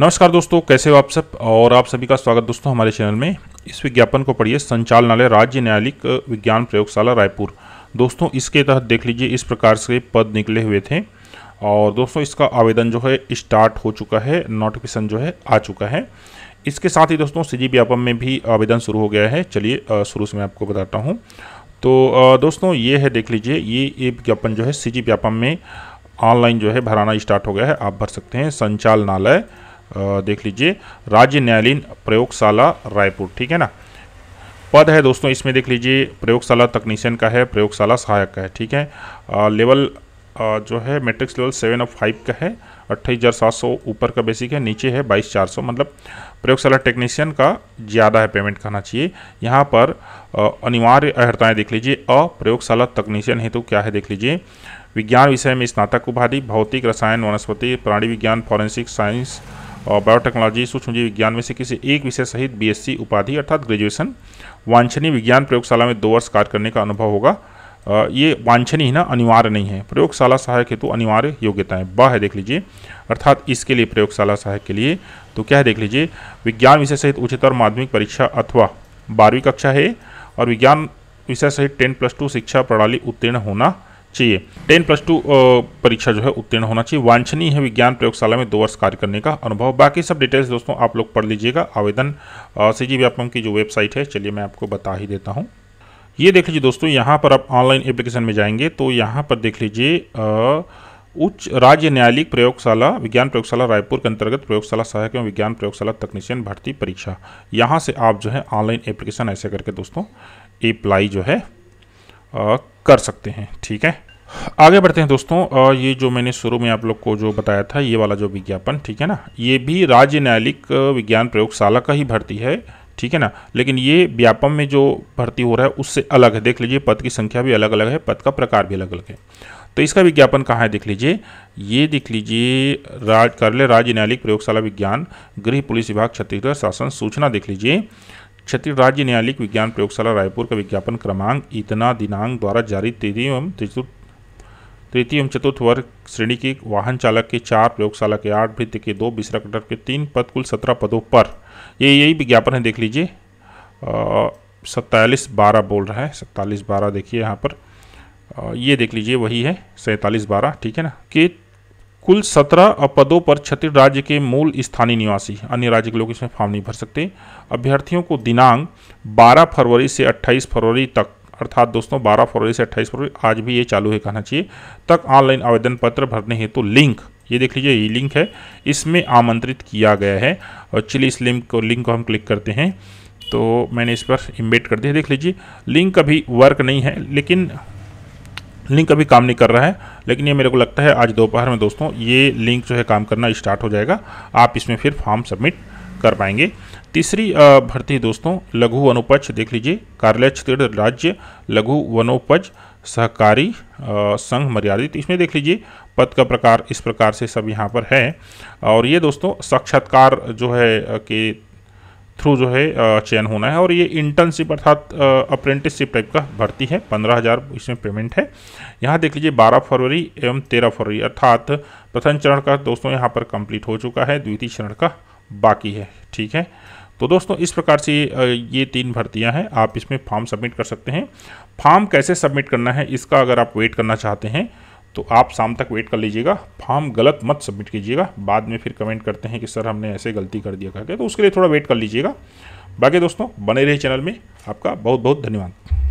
नमस्कार दोस्तों कैसे हो आप सब और आप सभी का स्वागत दोस्तों हमारे चैनल में इस विज्ञापन को पढ़िए संचालनालय राज्य न्यायालयिक विज्ञान प्रयोगशाला रायपुर दोस्तों इसके तहत देख लीजिए इस प्रकार से पद निकले हुए थे और दोस्तों इसका आवेदन जो है स्टार्ट हो चुका है नोटिफिकेशन जो है आ चुका है इसके साथ ही दोस्तों सी जी व्यापम में भी आवेदन शुरू हो गया है चलिए शुरू से मैं आपको बताता हूँ तो दोस्तों ये है देख लीजिए ये ये विज्ञापन जो है सी जी व्यापम में ऑनलाइन जो है भराना स्टार्ट हो गया है आप भर सकते हैं संचालनालय देख लीजिए राज्य न्यायालयीन प्रयोगशाला रायपुर ठीक है ना पद है दोस्तों इसमें देख लीजिए प्रयोगशाला तकनीशियन का है प्रयोगशाला सहायक का है ठीक है आ, लेवल आ, जो है matrix level seven of five का है अट्ठाईस हज़ार सात सौ ऊपर का बेसिक है नीचे है बाईस चार सौ मतलब प्रयोगशाला टेक्नीशियन का ज़्यादा है पेमेंट कहना चाहिए यहाँ पर अनिवार्य अहर्ताएँ देख लीजिए अ प्रयोगशाला तकनीशियन हेतु तो क्या है देख लीजिए विज्ञान विषय में स्नातक उपाधि भौतिक रसायन वनस्पति प्राणी विज्ञान फॉरेंसिक साइंस और बायोटेक्नोलॉजी जीव विज्ञान में से किसी एक विषय सहित बीएससी उपाधि अर्थात ग्रेजुएशन वांछनीय विज्ञान प्रयोगशाला में दो वर्ष कार्य करने का अनुभव होगा ये वांछनीय ना अनिवार्य नहीं है प्रयोगशाला सहायक हेतु अनिवार्य योग्यताएं बा है देख लीजिए अर्थात इसके लिए प्रयोगशाला सहायक के लिए तो क्या है देख लीजिए विज्ञान विषय सहित उच्चतर माध्यमिक परीक्षा अथवा बारहवीं कक्षा है और विज्ञान विषय सहित टेन प्लस टू शिक्षा प्रणाली उत्तीर्ण होना चाहिए टेन प्लस टू परीक्षा जो है उत्तीर्ण होना चाहिए वांछनीय है विज्ञान प्रयोगशाला में दो वर्ष कार्य करने का अनुभव बाकी सब डिटेल्स दोस्तों आप लोग पढ़ लीजिएगा आवेदन सी जी व्यापम की जो वेबसाइट है चलिए मैं आपको बता ही देता हूँ ये देख लीजिए दोस्तों यहाँ पर आप ऑनलाइन एप्लीकेशन में जाएंगे तो यहाँ पर देख लीजिए उच्च राज्य न्यायालयिक प्रयोगशाला विज्ञान प्रयोगशाला रायपुर के अंतर्गत प्रयोगशाला सहायक एवं विज्ञान प्रयोगशाला तकनीशियन भर्ती परीक्षा यहाँ से आप जो है ऑनलाइन एप्लीकेशन ऐसे करके दोस्तों अप्लाई जो है कर सकते हैं ठीक है आगे बढ़ते हैं दोस्तों ये जो मैंने शुरू में आप लोग को जो बताया था ये वाला जो विज्ञापन ठीक है ना ये भी राज्य न्यायालयिक विज्ञान प्रयोगशाला का ही भर्ती है ठीक है ना लेकिन ये व्यापम में जो भर्ती हो रहा है उससे अलग है देख लीजिए पद की संख्या भी अलग अलग है पद का प्रकार भी अलग अलग है तो इसका विज्ञापन कहाँ है देख लीजिए ये देख लीजिए राज कार्यालय राज्य न्यायालयिक प्रयोगशाला विज्ञान गृह पुलिस विभाग छत्तीसगढ़ शासन सूचना देख लीजिए छत्तीसगढ़ राज्य न्यायालयिक विज्ञान प्रयोगशाला रायपुर का विज्ञापन क्रमांक इतना दिनांक द्वारा जारी तृतीय एवं तृतीय एवं चतुर्थ वर्ग श्रेणी के वाहन चालक के चार प्रयोगशाला के आठ वृत्ति के दो बिसरा कटर के तीन पद कुल सत्रह पदों पर ये यही विज्ञापन है देख लीजिए सत्तालीस बारह बोल रहा है सत्तालीस बारह देखिए यहाँ पर आ, ये देख लीजिए वही है सैंतालीस बारह ठीक है ना कि कुल सत्रह पदों पर छत्तीसगढ़ राज्य के मूल स्थानीय निवासी अन्य राज्य के लोग इसमें फॉर्म नहीं भर सकते अभ्यर्थियों को दिनांक 12 फरवरी से 28 फरवरी तक अर्थात दोस्तों 12 फरवरी से 28 फरवरी आज भी ये चालू है कहना चाहिए तक ऑनलाइन आवेदन पत्र भरने हेतु तो लिंक ये देख लीजिए ये लिंक है इसमें आमंत्रित किया गया है और चलिए इस लिंक को लिंक को हम क्लिक करते हैं तो मैंने इस पर इम्बेट कर दिया देख लीजिए लिंक अभी वर्क नहीं है लेकिन लिंक अभी काम नहीं कर रहा है लेकिन ये मेरे को लगता है आज दोपहर में दोस्तों ये लिंक जो है काम करना स्टार्ट हो जाएगा आप इसमें फिर फॉर्म सबमिट कर पाएंगे तीसरी भर्ती दोस्तों लघु वनोपज देख लीजिए कार्यालय छत्तीसगढ़ राज्य लघु वनोपज सहकारी संघ मर्यादित इसमें देख लीजिए पद का प्रकार इस प्रकार से सब यहाँ पर है और ये दोस्तों साक्षात्कार जो है कि थ्रू जो है चयन होना है और ये इंटर्नशिप अर्थात अप्रेंटिसशिप टाइप का भर्ती है पंद्रह हज़ार इसमें पेमेंट है यहाँ देख लीजिए बारह फरवरी एवं तेरह फरवरी अर्थात प्रथम चरण का दोस्तों यहाँ पर कंप्लीट हो चुका है द्वितीय चरण का बाकी है ठीक है तो दोस्तों इस प्रकार से ये तीन भर्तियाँ हैं आप इसमें फॉर्म सबमिट कर सकते हैं फॉर्म कैसे सबमिट करना है इसका अगर आप वेट करना चाहते हैं तो आप शाम तक वेट कर लीजिएगा फॉर्म गलत मत सबमिट कीजिएगा बाद में फिर कमेंट करते हैं कि सर हमने ऐसे गलती कर दिया करके तो उसके लिए थोड़ा वेट कर लीजिएगा बाकी दोस्तों बने रहे चैनल में आपका बहुत बहुत धन्यवाद